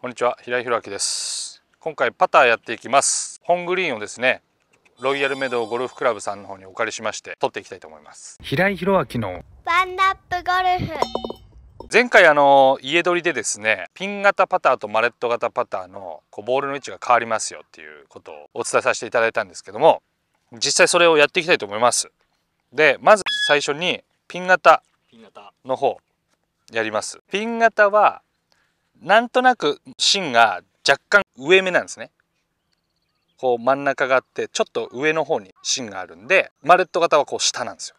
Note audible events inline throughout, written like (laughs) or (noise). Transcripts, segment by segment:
こんにちは平井弘明です今回パターやっていきます本グリーンをですねロイヤルメドウゴルフクラブさんの方にお借りしまして撮っていきたいと思います平井弘明のワンナップゴルフ前回あの家撮りでですねピン型パターとマレット型パターのこうボールの位置が変わりますよっていうことをお伝えさせていただいたんですけども実際それをやっていきたいと思いますでまず最初にピン型の方やりますピン型はなんとなく芯が若干上目なんですね。こう真ん中があってちょっと上の方に芯があるんでマレット型はこう下なんですよ。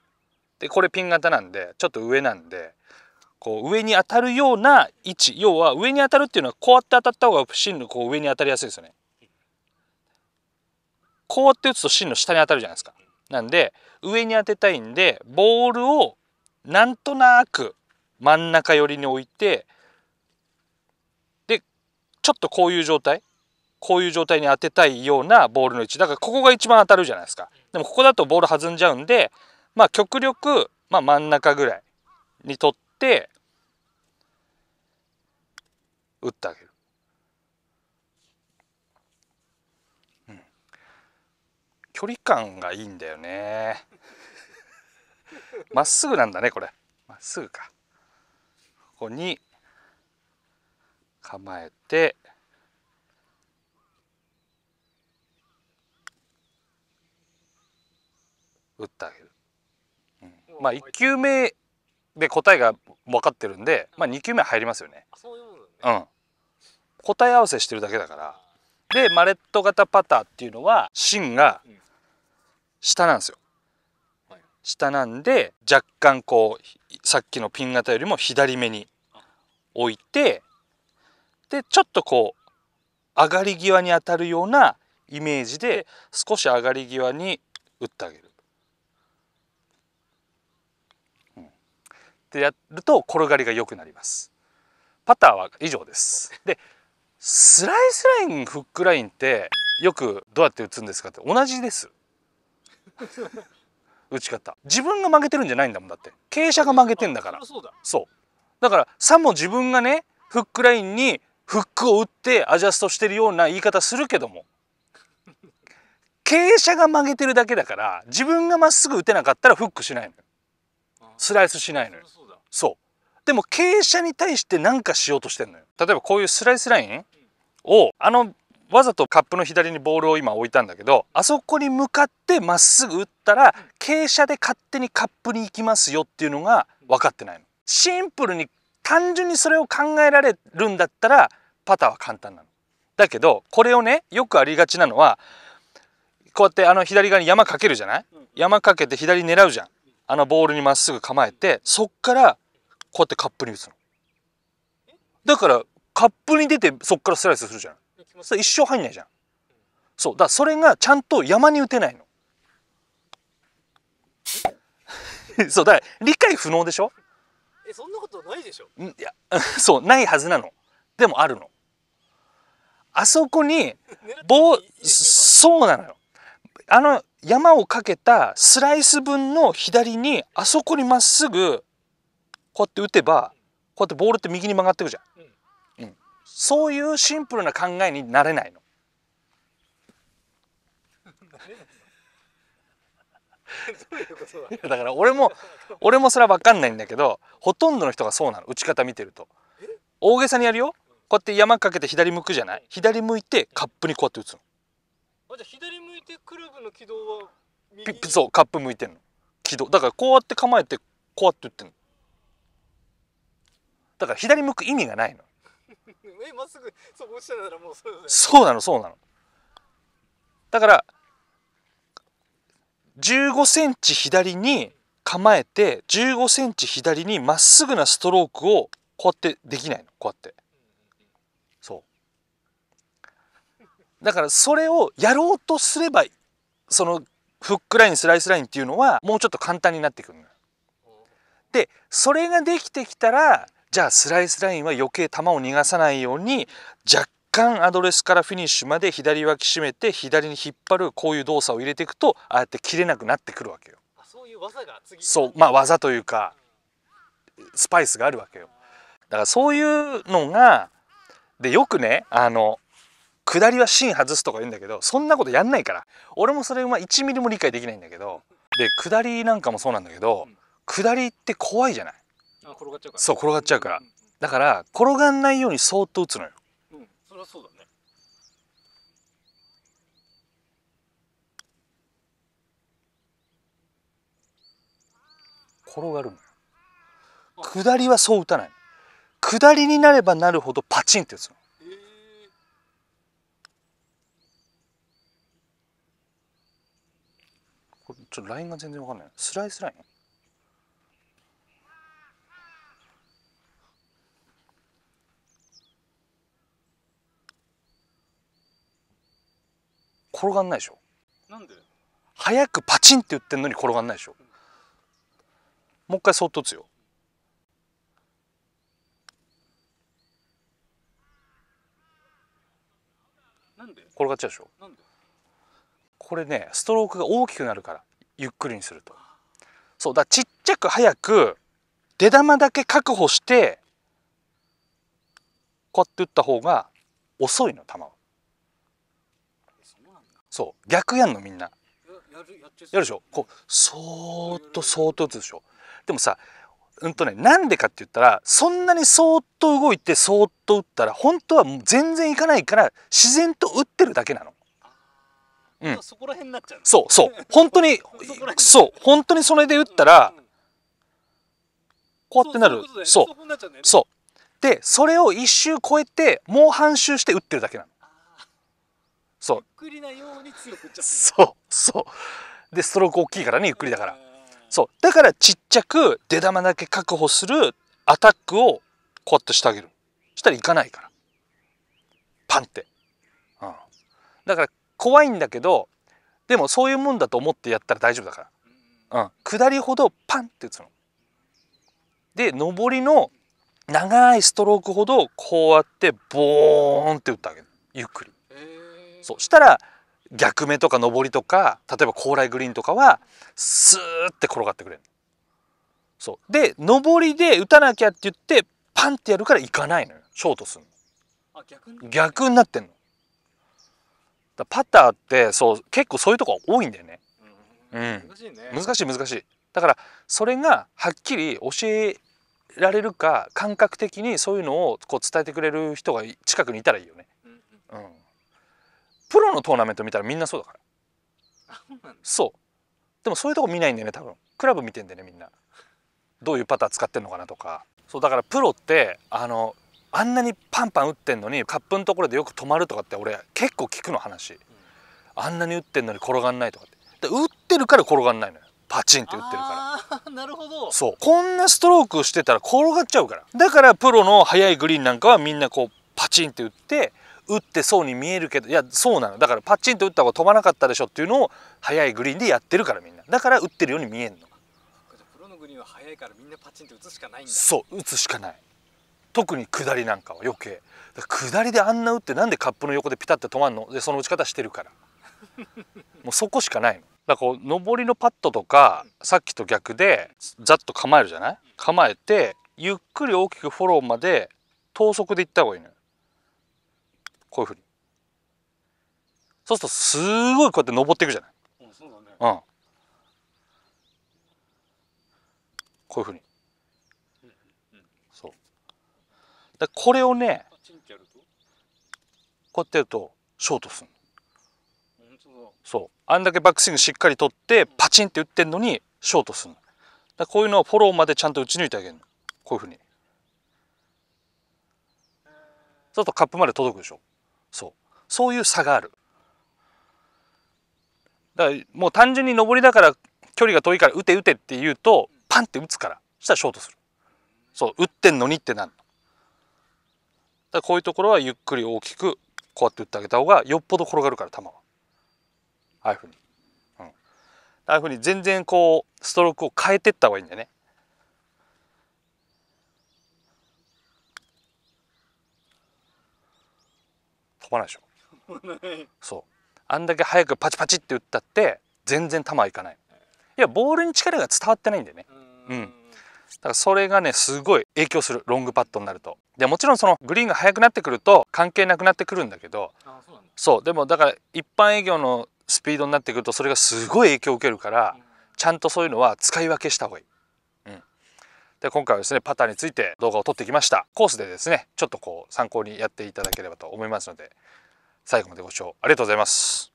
でこれピン型なんでちょっと上なんでこう上に当たるような位置要は上に当たるっていうのはこうやって当たった方が芯のこう上に当たりやすいですよね。こうやって打つと芯の下に当たるじゃないですか。なんで上に当てたいんでボールをなんとなく真ん中寄りに置いてちょっとこういう状態こういう状態に当てたいようなボールの位置だからここが一番当たるじゃないですかでもここだとボール弾んじゃうんでまあ極力、まあ、真ん中ぐらいにとって打ってあげる。うん、距離感がいいんだよね。まっすぐなんだねこれ。まっすぐか。ここに構えて打ってあげる、うん、まあ1球目で答えが分かってるんで、まあ、2球目入りますよね。うん、答え合わせしてるだけだからでマレット型パターっていうのは芯が下なんですよ。下なんで若干こうさっきのピン型よりも左目に置いてでちょっとこう上がり際に当たるようなイメージで少し上がり際に打ってあげる。でやると転がりが良くなります。パターは以上です。でスライスラインフックラインってよくどうやって打つんですかって同じです。(laughs) 打ち方自分が曲げてるんじゃないんだもんだって傾斜が曲げてんだからそうだからさも自分がねフックラインにフックを打ってアジャストしてるような言い方するけども傾斜が曲げてるだけだから自分がまっすぐ打てなかったらフックしないのよスライスしないのよそうでも傾斜に対して何かしようとしてんのよ例えばこういうスライスラインをあのわざとカップの左にボールを今置いたんだけどあそこに向かってまっすぐ打ったら傾斜で勝手にカップに行きますよっていうのが分かってないのシンプルに単純にそれを考えられるんだったらパターは簡単なの。だけどこれをねよくありがちなのはこうやってあの左側に山かけるじゃない山かけて左狙うじゃんあのボールにまっすぐ構えてそっからこうやってカップに打つのだからカップに出てそっからスライスするじゃんそれ一生入んないじゃんそうだからそれがちゃんと山に打てないの (laughs) そうだから理解不能でしょえそんなことないでしょんいや (laughs) そうないはずなのでもあるのあそこに (laughs) 棒そうなのよあの山をかけたスライス分の左にあそこにまっすぐこうやって打てばこうやってボールって右に曲がってくじゃん、うん、そういうシンプルな考えになれないのだから俺も (laughs) 俺もそれは分かんないんだけどほとんどの人がそうなの打ち方見てると大げさにやるよこうやって山かけて左向くじゃない左向いてカップにこうやって打つのあじゃ左向いてクラブの軌道はピそうカップ向いてんの軌道だからこうやって構えてこうやって打ってんのだから左向く意味がないの (laughs) えまっすぐそう落ちたらもうそう、ね、そうなのそうなのだから15センチ左に構えて15センチ左にまっすぐなストロークをこうやってできないのこうやってそうだからそれをやろうとすればそのフックラインスライスラインっていうのはもうちょっと簡単になってくるのよでそれができてきたらじゃあスライスラインは余計球を逃がさないように若干アドレスからフィニッシュまで左脇締めて左に引っ張るこういう動作を入れていくとああやって切れなくなってくるわけよ。そういう技が次そうまあ技というかスパイスがあるわけよ。だからそういうのがでよくねあの下りは芯外すとか言うんだけどそんなことやんないから俺もそれは1ミリも理解できないんだけどで下りなんかもそうなんだけど、下りって怖いじゃない。あ転がっちゃうからそう転がっちゃうから、だから転がんないようにそっと打つのよ。りゃそうだね転がる下りはそう打たない下りになればなるほどパチンってやつちょっとラインが全然わかんないスライスライン転がんないでしょなんで早くパチンって言ってんのに転がんないでしょ、うん、もう一回そっと打つよなんで転がっちゃうでしょなんでこれねストロークが大きくなるからゆっくりにするとそうだちっちゃく早く出玉だけ確保してこうやって打った方が遅いの球はそう逆やんのみんなやるでしょこうそーっとそーっと打つでしょでもさうんとねなんでかって言ったらそんなにそーっと動いてそーっと打ったら本当はもう全然いかないから自然と打ってるだけなの。うん、そこら辺になっちゃうそうそう (laughs) 本当にそう本当にそれで打ったら、うん、こうやってなるそうそう、ね、でそれを一周超えてもう半周して打ってるだけなの。そうゆっくりなように強くいっちゃってそうそうでストローク大きいからねゆっくりだからそうだからちっちゃく出玉だけ確保するアタックをこうやってしてあげるしたらいかないからパンって、うん、だから怖いんだけどでもそういうもんだと思ってやったら大丈夫だから、うん、下りほどパンって打つの。で上りの長いストロークほどこうやってボーンって打ってあげるゆっくり。そうしたら逆目とか上りとか例えば高麗グリーンとかはスーって転がってくれるそうで上りで打たなきゃって言ってパンってやるから行かないのよショートするの逆に逆になってんのだパターってそう結構そういうとこ多いんだよね、うん、難しいね難しい難しいだからそれがはっきり教えられるか感覚的にそういうのをこう伝えてくれる人が近くにいたらいいよね、うん、うんプロのトーナメント見たらみんなそうだからそうでもそういうとこ見ないんだよね多分クラブ見てんだよねみんなどういうパター使ってんのかなとかそうだからプロってあのあんなにパンパン打ってんのにカップのところでよく止まるとかって俺結構聞くの話、あんなに打ってんのに転がんないとかってで打ってるから転がんないのよパチンって打ってるから (laughs) なるほどそうこんなストロークしてたら転がっちゃうからだからプロの速いグリーンなんかはみんなこうパチンって打って打ってそうに見えるけどいやそうなのだからパッチンと打った方が飛ばなかったでしょっていうのを速いグリーンでやってるからみんなだから打ってるように見えんのプロのグリーンは速いからみんなパチンと打つしかないんだそう打つしかない特に下りなんかは余計下りであんな打ってなんでカップの横でピタッと止まんのでその打ち方してるから (laughs) もうそこしかないのだからこう上りのパットとかさっきと逆でざっと構えるじゃない構えてゆっくり大きくフォローまで等速で行った方がいいのよこういうふうにそうするとすごいこうやって登っていくじゃない、うんそうだねうん、こういうふうに、うんうん、そうだこれをねこうやってやるとショートするそうあんだけバックスイングしっかり取ってパチンって打ってんのにショートするだこういうのをフォローまでちゃんと打ち抜いてあげるのこういうふうにそうするとカップまで届くでしょそうそういう差があるだからもう単純に上りだから距離が遠いから打て打てって言うとパンって打つからそしたらショートするそう打ってんのにってなるだこういうところはゆっくり大きくこうやって打ってあげた方がよっぽど転がるから球はああいうふうに、うん、ああいうふうに全然こうストロークを変えてった方がいいんだよね飛ばないでしょそうあんだけ早くパチパチって打ったって全然球はいかないいやボールに力が伝わってないんだよねうんだからそれがねすごい影響するロングパットになるとでもちろんそのグリーンが速くなってくると関係なくなってくるんだけどそうでもだから一般営業のスピードになってくるとそれがすごい影響を受けるからちゃんとそういうのは使い分けした方がいいで今回はですねパターについて動画を撮ってきましたコースでですねちょっとこう参考にやっていただければと思いますので最後までご視聴ありがとうございます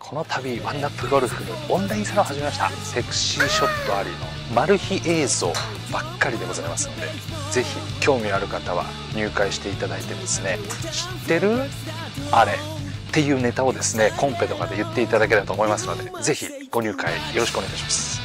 この度ワンナップゴルフのオンラインサロン始めましたセクシーショットありのマル秘映像ばっかりでございますので是非興味ある方は入会していただいてですね知ってるあれっていうネタをですねコンペとかで言っていただければと思いますので是非ご入会よろしくお願いします